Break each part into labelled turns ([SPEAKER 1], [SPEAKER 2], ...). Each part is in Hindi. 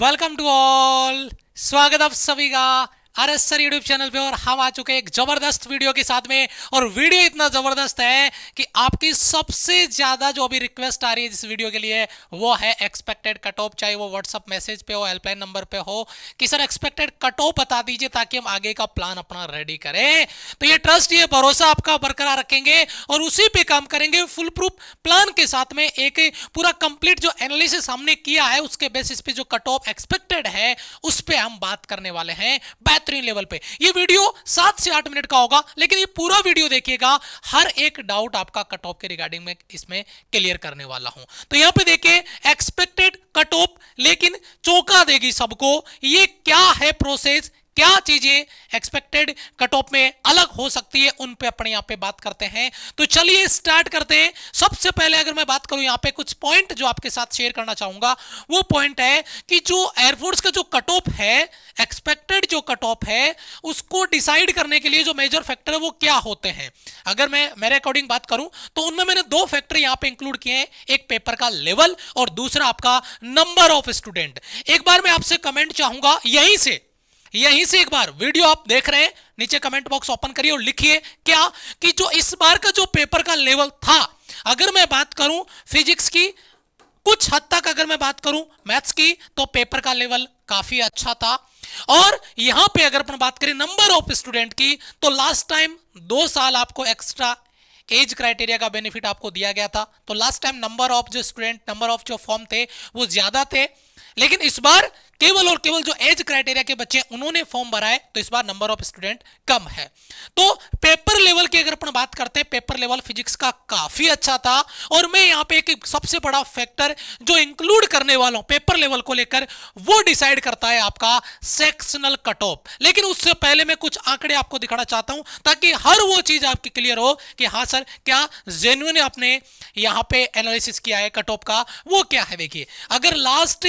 [SPEAKER 1] वेलकम टू ऑल स्वागत आप सभी का आरएसर सर यूट्यूब चैनल पे और हम आ चुके हैं एक जबरदस्त वीडियो के साथ में और वीडियो इतना जबरदस्त है कि आपकी सबसे ज्यादा जो अभी रिक्वेस्ट आ रही है जिस वीडियो के लिए वो है एक्सपेक्टेड कट ऑफ चाहे वो व्हाट्सअप मैसेज पे हो हेल्पलाइन नंबर पे हो कि सर एक्सपेक्टेड कट ऑफ बता दीजिए ताकि हम आगे का प्लान अपना रेडी करें तो ये ट्रस्ट ये भरोसा आपका बरकरार रखेंगे और उसी पर काम करेंगे फुल प्रूफ प्लान के साथ में एक पूरा कंप्लीट जो एनालिसिस हमने किया है उसके बेसिस पे जो कट ऑफ एक्सपेक्टेड है उस पर हम बात करने वाले हैं बेहतरीन लेवल पे ये वीडियो सात से आठ मिनट का होगा लेकिन ये पूरा वीडियो देखिएगा हर एक डाउट आपका कट ऑफ के रिगार्डिंग में इसमें क्लियर करने वाला हूं तो यहां पे देखिए एक्सपेक्टेड कट ऑफ लेकिन चौंका देगी सबको ये क्या है प्रोसेस क्या चीजें एक्सपेक्टेड कट ऑफ में अलग हो सकती है उन पे अपने यहां पे बात करते हैं तो चलिए स्टार्ट करते हैं सबसे पहले अगर मैं बात करूं यहां पे कुछ पॉइंट जो आपके साथ शेयर करना चाहूंगा वो पॉइंट है कि जो एयरफोर्स का जो कट ऑफ है जो कट ऑफ है उसको डिसाइड करने के लिए जो मेजर फैक्टर है वो क्या होते हैं अगर मैं मेरे अकॉर्डिंग बात करूं तो उनमें मैंने दो फैक्टर यहां पे इंक्लूड किए हैं एक पेपर का लेवल और दूसरा आपका नंबर ऑफ स्टूडेंट एक बार मैं आपसे कमेंट चाहूंगा यहीं से यहीं से एक बार वीडियो आप देख रहे हैं नीचे कमेंट बॉक्स ओपन करिए और लिखिए क्या कि जो इस बार का जो पेपर का लेवल था अगर मैं बात करूं फिजिक्स की कुछ हद तक अगर मैं बात करूं मैथ्स की तो पेपर का लेवल काफी अच्छा था और यहां पे अगर अपन बात करें नंबर ऑफ स्टूडेंट की तो लास्ट टाइम दो साल आपको एक्स्ट्रा एज क्राइटेरिया का बेनिफिट आपको दिया गया था तो लास्ट टाइम नंबर ऑफ जो स्टूडेंट नंबर ऑफ जो फॉर्म थे वो ज्यादा थे लेकिन इस बार केवल और केवल जो एज क्राइटेरिया के बच्चे उन्होंने फॉर्म भरा है तो इस बार नंबर ऑफ स्टूडेंट कम है तो पेपर लेवल की अगर अपन बात करते हैं पेपर लेवल फिजिक्स का काफी अच्छा था और मैं यहाँ पे एक सबसे बड़ा फैक्टर जो इंक्लूड करने वाला पेपर लेवल को लेकर वो डिसाइड करता है आपका सेक्शनल कट ऑफ लेकिन उससे पहले मैं कुछ आंकड़े आपको दिखाना चाहता हूं ताकि हर वो चीज आपकी क्लियर हो कि हाँ सर क्या जेन्यून आपने यहाँ पे एनालिसिस किया है कट ऑफ का वो क्या है देखिए अगर लास्ट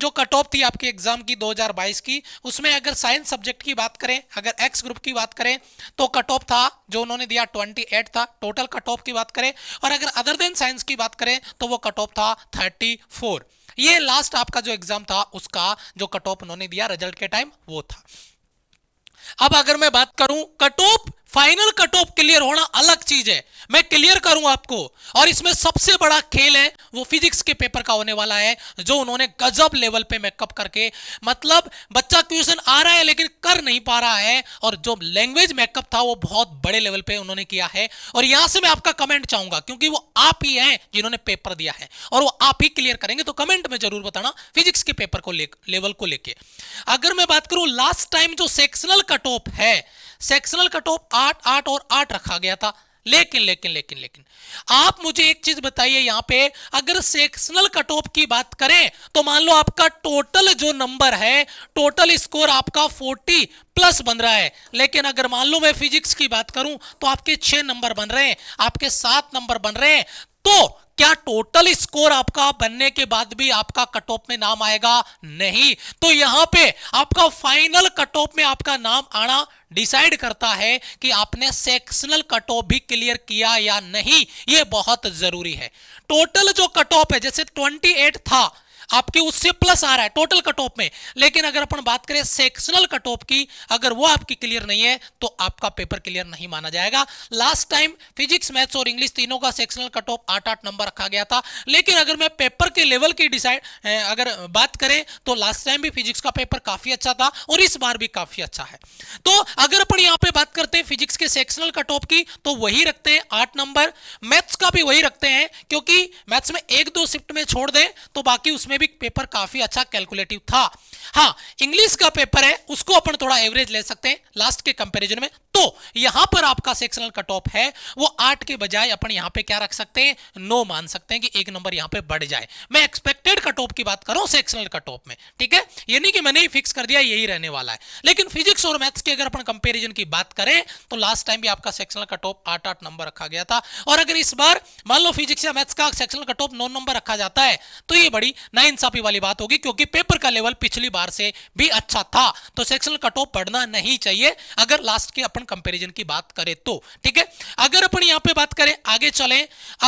[SPEAKER 1] जो कट ऑफ थी आपके एग्जाम की 2022 की उसमें अगर साइंस सब्जेक्ट की बात करें अगर एक्स ग्रुप की बात करें तो कट ऑफ था जो उन्होंने दिया 28 था टोटल कट ऑफ की बात करें और अगर अदर देन साइंस की बात करें तो वो कट ऑफ था 34 ये लास्ट आपका जो एग्जाम था उसका जो कट ऑफ उन्होंने दिया रिजल्ट के टाइम वो था अब अगर मैं बात करूं cut off final cut off clear होना अलग चीज है मैं क्लियर करूं आपको और इसमें सबसे बड़ा खेल है वो फिजिक्स के पेपर का होने वाला है जो उन्होंने गजब लेवल पे मेकअप करके मतलब बच्चा क्वेश्चन आ रहा है लेकिन कर नहीं पा रहा है और जो लैंग्वेज मेकअप था वो बहुत बड़े लेवल पे उन्होंने किया है और यहां से मैं आपका कमेंट चाहूंगा क्योंकि वो आप ही हैं जिन्होंने पेपर दिया है और वो आप ही क्लियर करेंगे तो कमेंट में जरूर बताना फिजिक्स के पेपर को ले, लेवल को लेके अगर मैं बात करूं लास्ट टाइम जो सेक्शनल कट ऑफ है सेक्शनल कट ऑफ आठ आठ और आठ रखा गया था लेकिन लेकिन लेकिन लेकिन आप मुझे एक चीज बताइए यहां पे अगर सेक्शनल कट ऑफ की बात करें तो मान लो आपका टोटल जो नंबर है टोटल स्कोर आपका 40 प्लस बन रहा है लेकिन अगर मान लो मैं फिजिक्स की बात करूं तो आपके छह नंबर बन रहे हैं आपके सात नंबर बन रहे हैं तो क्या टोटल स्कोर आपका बनने के बाद भी आपका कट ऑफ में नाम आएगा नहीं तो यहां पे आपका फाइनल कट ऑफ में आपका नाम आना डिसाइड करता है कि आपने सेक्शनल कट ऑफ भी क्लियर किया या नहीं यह बहुत जरूरी है टोटल जो कट ऑफ है जैसे 28 था आपके उससे प्लस आ रहा है टोटल कट ऑफ में लेकिन अगर अपन बात करें सेक्शनल कट ऑफ की अगर वो आपकी क्लियर नहीं है तो आपका पेपर क्लियर नहीं माना जाएगा लास्ट टाइम फिजिक्स मैथ्स और इंग्लिश तीनों का सेक्शनल कट ऑफ आठ आठ नंबर रखा गया था लेकिन अगर मैं पेपर के लेवल की डिसाइड अगर बात करें तो लास्ट टाइम भी फिजिक्स का पेपर काफी अच्छा था और इस बार भी काफी अच्छा है तो अगर अपन यहां पे बात करते हैं फिजिक्स के सेक्शनल कट ऑफ की तो वही रखते हैं आठ नंबर मैथ्स का भी वही रखते हैं क्योंकि मैथ्स में एक दो शिफ्ट में छोड़ दें तो बाकी उसमें में भी पेपर काफी अच्छा कैलकुलेटिव था हाँ इंग्लिश का पेपर है उसको अपन थोड़ा एवरेज ले सकते हैं लास्ट के कंपेरिजन में तो यहां पर आपका सेक्शनल कट ऑफ है वो आठ के बजाय अपन यहां पे क्या रख सकते हैं नो मान सकते हैं कि एक नंबर यहां पे बढ़ जाए मैं एक्सपेक्टेड कट ऑफ की बात करूं सेक्शनल कट ऑफ में ठीक है यानी कि मैंने ही फिक्स कर दिया यही रहने वाला है लेकिन फिजिक्स और मैथ्स की अगर अपन कंपेरिजन की बात करें तो लास्ट टाइम भी आपका सेक्शनल कट ऑफ आठ आठ नंबर रखा गया था और अगर इस बार मान लो फिजिक्स या मैथ्स का सेक्शनल कट ऑफ नौ नंबर रखा जाता है तो ये बड़ी नाइंसाफी वाली बात होगी क्योंकि पेपर का लेवल पिछली बार से भी अच्छा था तो सेक्शनल कट ऑफ पढ़ना नहीं चाहिए अगर लास्ट के अपन कंपेरिजन की बात करें तो ठीक है अगर अपन यहां पे बात करें आगे चले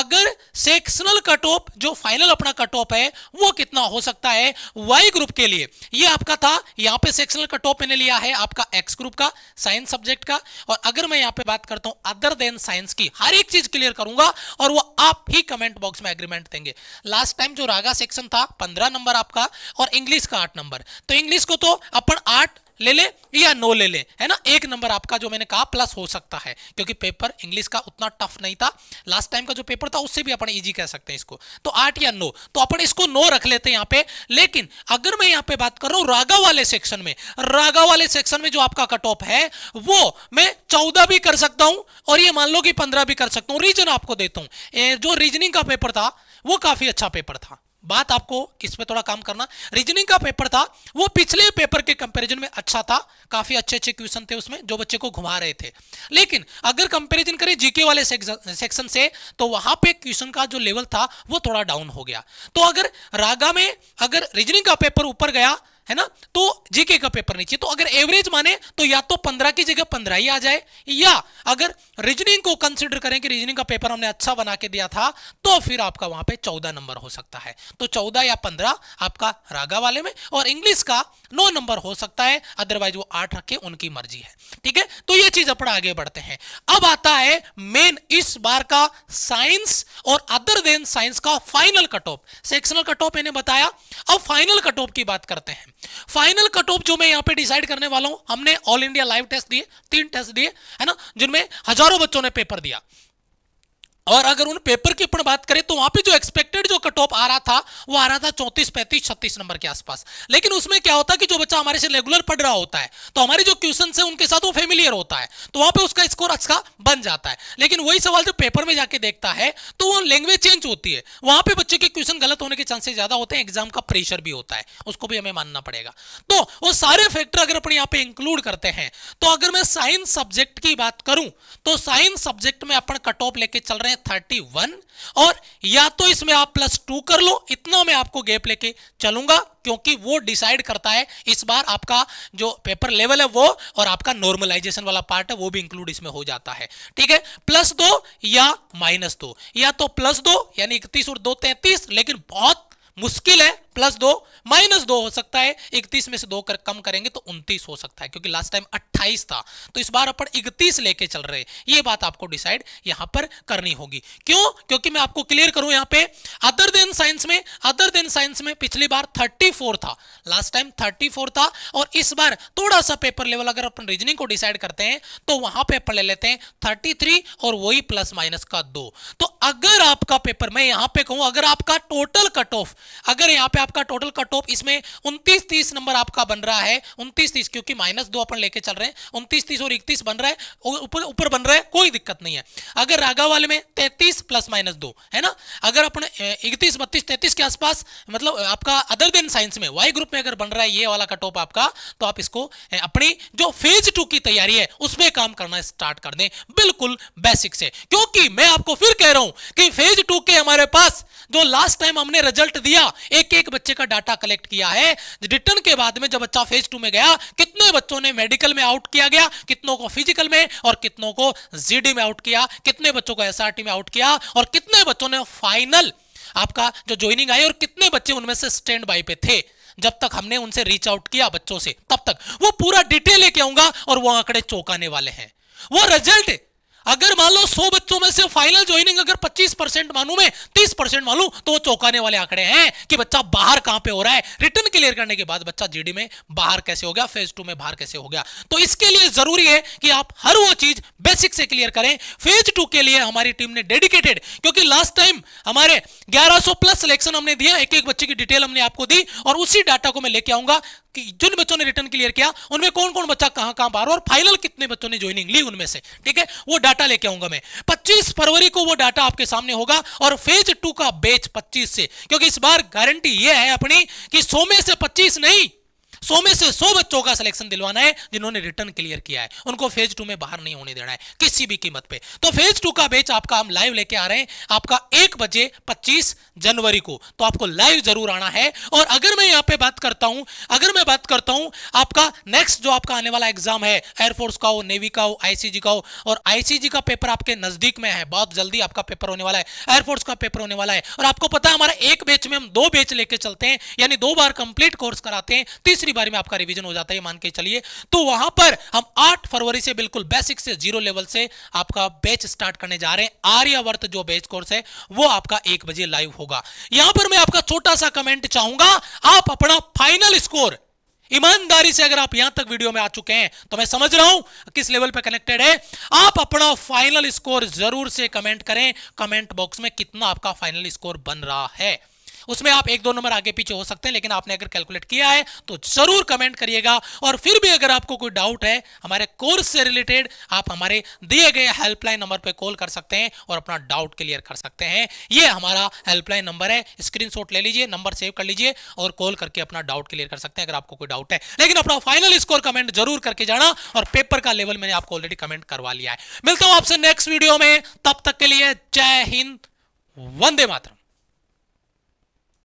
[SPEAKER 1] अगर सेक्शनल कट ऑफ जो फाइनल अपना कट ऑफ है वो कितना हो सकता है वाई ग्रुप के लिए ये आपका था यहां पे सेक्शनल कट ऑफ मैंने लिया है आपका एक्स ग्रुप का साइंस सब्जेक्ट का और अगर मैं यहां पे बात करता हूं अदर देन साइंस की हर एक चीज क्लियर करूंगा और वो आप ही कमेंट बॉक्स में एग्रीमेंट देंगे लास्ट टाइम जो रागा सेक्शन था पंद्रह नंबर आपका और इंग्लिश का आठ नंबर तो इंग्लिश को तो अपन आठ ले ले या नो ले ले है ना एक नंबर आपका जो मैंने कहा प्लस हो सकता है क्योंकि पेपर इंग्लिश का उतना टफ नहीं था लास्ट टाइम का जो पेपर था उससे भी अपन इजी कह सकते हैं इसको तो आठ या नो तो अपन इसको नो रख लेते हैं यहाँ पे लेकिन अगर मैं यहाँ पे बात कर रहा हूं रागा वाले सेक्शन में रागा वाले सेक्शन में जो आपका कट ऑफ है वो मैं चौदह भी कर सकता हूं और ये मान लो कि पंद्रह भी कर सकता हूँ रीजन आपको देता हूँ जो रीजनिंग का पेपर था वो काफी अच्छा पेपर था बात आपको किस पे थोड़ा काम करना रीजनिंग का पेपर था वो पिछले पेपर के कंपैरिजन में अच्छा था काफी अच्छे अच्छे क्वेश्चन थे उसमें जो बच्चे को घुमा रहे थे लेकिन अगर कंपैरिजन करें जीके वाले सेक्शन से तो वहां पे क्वेश्चन का जो लेवल था वो थोड़ा डाउन हो गया तो अगर रागा में अगर रीजनिंग का पेपर ऊपर गया है ना तो जीके का पेपर नहीं चाहिए तो अगर एवरेज माने तो या तो पंद्रह की जगह पंद्रह ही आ जाए या अगर रीजनिंग को कंसिडर करें कि रीजनिंग का पेपर हमने अच्छा बना के दिया था तो फिर आपका वहां पे चौदह नंबर हो सकता है तो चौदह या पंद्रह आपका रागा वाले में और इंग्लिश का नौ नंबर हो सकता है अदरवाइज वो आठ रखे उनकी मर्जी है ठीक है तो यह चीज अपना आगे बढ़ते हैं अब आता है मेन इस बार का साइंस और अदर देन साइंस का final cut off sectional cut off मैंने बताया अब फाइनल कट ऑफ की बात करते हैं फाइनल कट ऑफ जो मैं यहाँ पे डिसाइड करने वाला हूं हमने ऑल इंडिया लाइव टेस्ट दिए तीन टेस्ट दिए है ना जिनमें हजारों बच्चों ने पेपर दिया और अगर उन पेपर की अपन बात करें तो वहां पे जो एक्सपेक्टेड जो कट ऑफ आ रहा था वो आ रहा था चौंतीस पैंतीस छत्तीस नंबर के आसपास लेकिन उसमें क्या होता है कि जो बच्चा हमारे से रेगुलर पढ़ रहा होता है तो हमारे जो क्वेश्चन है उनके साथ वो फेमिलियर होता है तो वहां पे उसका स्कोर अच्छा बन जाता है लेकिन वही सवाल जो पेपर में जाके देखता है तो वो लैंग्वेज चेंज होती है वहां पर बच्चे के क्वेश्चन गलत होने के चांसेस ज्यादा होते हैं एग्जाम का प्रेशर भी होता है उसको भी हमें मानना पड़ेगा तो वो सारे फैक्टर अगर अपने यहाँ पे इंक्लूड करते हैं तो अगर मैं साइंस सब्जेक्ट की बात करूं तो साइंस सब्जेक्ट में अपन कट ऑफ लेके चल रहे हैं थर्टी वन और या तो इसमें आप प्लस टू कर लो इतना मैं आपको गैप लेके चलूंगा क्योंकि वो डिसाइड करता है इस बार आपका जो पेपर लेवल है वो और आपका नॉर्मलाइजेशन वाला पार्ट है वो भी इंक्लूड इसमें हो जाता है ठीक है प्लस दो या माइनस दो या तो प्लस दो यानी इकतीस और दो तैतीस लेकिन बहुत मुश्किल है प्लस दो माइनस दो हो सकता है इकतीस में से दो कर, कम करेंगे तो उनतीस हो सकता है क्योंकि लास्ट टाइम अट्ठाईस था तो इस बार अपन इकतीस लेके चल रहे ये बात आपको डिसाइड यहां पर करनी होगी क्यों क्योंकि मैं आपको क्लियर करूं यहां पे अदर देन साइंस में अदर देन साइंस में पिछली बार थर्टी था लास्ट टाइम थर्टी था और इस बार थोड़ा सा पेपर लेवल अगर अपन रीजनिंग को डिसाइड करते हैं तो वहां पे अपन ले लेते हैं थर्टी और वही प्लस माइनस का दो तो अगर आपका पेपर मैं यहां पे कहूं अगर आपका टोटल कट ऑफ अगर यहां पे आपका टोटल कट ऑफ इसमें उनतीस तीस नंबर आपका बन रहा है उनतीस तीस क्योंकि माइनस दो अपन लेके चल रहे हैं उनतीस तीस और इकतीस बन रहा है ऊपर ऊपर बन रहा है कोई दिक्कत नहीं है अगर रागा वाले में तैतीस प्लस माइनस दो है ना अगर अपने इकतीस बत्तीस तैतीस के आसपास मतलब आपका अदर देन साइंस में वाई ग्रुप में अगर बन रहा है ये वाला कट ऑफ आपका तो आप इसको अपनी जो फेज टू की तैयारी है उसमें काम करना स्टार्ट कर दें बिल्कुल बेसिक से क्योंकि मैं आपको फिर कह रहा हूं कि फेज टू के हमारे पास जो लास्ट टाइम हमने रिजल्ट दिया एक एक एक बच्चे का डाटा कलेक्ट किया है रिटर्न के बाद में जब बच्चा फेज टू में गया कितने बच्चों ने मेडिकल में आउट किया गया कितनों को फिजिकल में और कितनों को जीडी में आउट किया कितने बच्चों को एसआरटी में आउट किया और कितने बच्चों ने फाइनल आपका जो ज्वाइनिंग आई और कितने बच्चे उनमें से स्टैंड बाई पे थे जब तक हमने उनसे रीच आउट किया बच्चों से तब तक वो पूरा डिटेल लेके आऊंगा और वो आंकड़े चौंकाने वाले हैं वो रिजल्ट अगर मान लो सौ बच्चों में से फाइनल ज्वाइनिंग अगर 25 परसेंट मानू मैं 30 परसेंट मानू तो वो चौंकाने वाले आंकड़े हैं कि बच्चा बाहर कहां पे हो रहा है रिटर्न क्लियर करने के बाद बच्चा जीडी में बाहर कैसे हो गया फेज टू में बाहर कैसे हो गया तो इसके लिए जरूरी है कि आप हर वो चीज बेसिक से क्लियर करें फेज टू के लिए हमारी टीम ने डेडिकेटेड क्योंकि लास्ट टाइम हमारे ग्यारह प्लस सिलेक्शन हमने दिया एक एक बच्चे की डिटेल हमने आपको दी और उसी डाटा को मैं लेके आऊंगा कि जिन बच्चों ने रिटर्न क्लियर किया उनमें कौन कौन बच्चा कहां कहां बाहर और फाइनल कितने बच्चों ने ज्वाइनिंग ली उनमें से ठीक है वो डाटा डाटा लेके आऊंगा मैं 25 फरवरी को वो डाटा आपके सामने होगा और फेज टू का बेच 25 से क्योंकि इस बार गारंटी ये है अपनी कि 100 में से 25 नहीं सौ में से सौ बच्चों का सिलेक्शन दिलवाना है जिन्होंने रिटर्न क्लियर किया है उनको फेज टू में बाहर नहीं होने देना है किसी भी कीमत पे तो फेज टू का बेच आपका हम लाइव लेके आ रहे हैं आपका एक बजे पच्चीस जनवरी को तो आपको लाइव जरूर आना है और अगर मैं यहां पर बात करता हूं अगर मैं बात करता हूं आपका नेक्स्ट जो आपका आने वाला एग्जाम है एयरफोर्स का हो नेवी का हो आईसीजी का हो और आईसीजी का पेपर आपके नजदीक में है बहुत जल्दी आपका पेपर होने वाला है एयरफोर्स का पेपर होने वाला है और आपको पता है हमारा एक बेच में हम दो बैच लेके चलते हैं यानी दो बार कंप्लीट कोर्स कराते हैं तीसरी दूसरी बारी में आपका रिविजन हो जाता है मान के चलिए तो वहां पर हम आठ फरवरी से बिल्कुल बेसिक से जीरो लेवल से आपका बैच स्टार्ट करने जा रहे हैं आर्यावर्त जो बैच कोर्स है वो आपका एक बजे लाइव होगा यहां पर मैं आपका छोटा सा कमेंट चाहूंगा आप अपना फाइनल स्कोर ईमानदारी से अगर आप यहां तक वीडियो में आ चुके हैं तो मैं समझ रहा हूं किस लेवल पे कनेक्टेड है आप अपना फाइनल स्कोर जरूर से कमेंट करें कमेंट बॉक्स में कितना आपका फाइनल स्कोर बन रहा है उसमें आप एक दो नंबर आगे पीछे हो सकते हैं लेकिन आपने अगर कैलकुलेट किया है तो जरूर कमेंट करिएगा और फिर भी अगर आपको कोई डाउट है हमारे कोर्स से रिलेटेड आप हमारे दिए गए हेल्पलाइन नंबर पर कॉल कर सकते हैं और अपना डाउट क्लियर कर सकते हैं ये हमारा हेल्पलाइन नंबर है स्क्रीन ले लीजिए नंबर सेव कर लीजिए और कॉल करके अपना डाउट क्लियर कर सकते हैं अगर आपको कोई डाउट है लेकिन अपना फाइनल स्कोर कमेंट जरूर करके जाना और पेपर का लेवल मैंने आपको ऑलरेडी कमेंट करवा लिया है मिलता हूं आपसे नेक्स्ट वीडियो में तब तक के लिए जय हिंद वंदे मातरम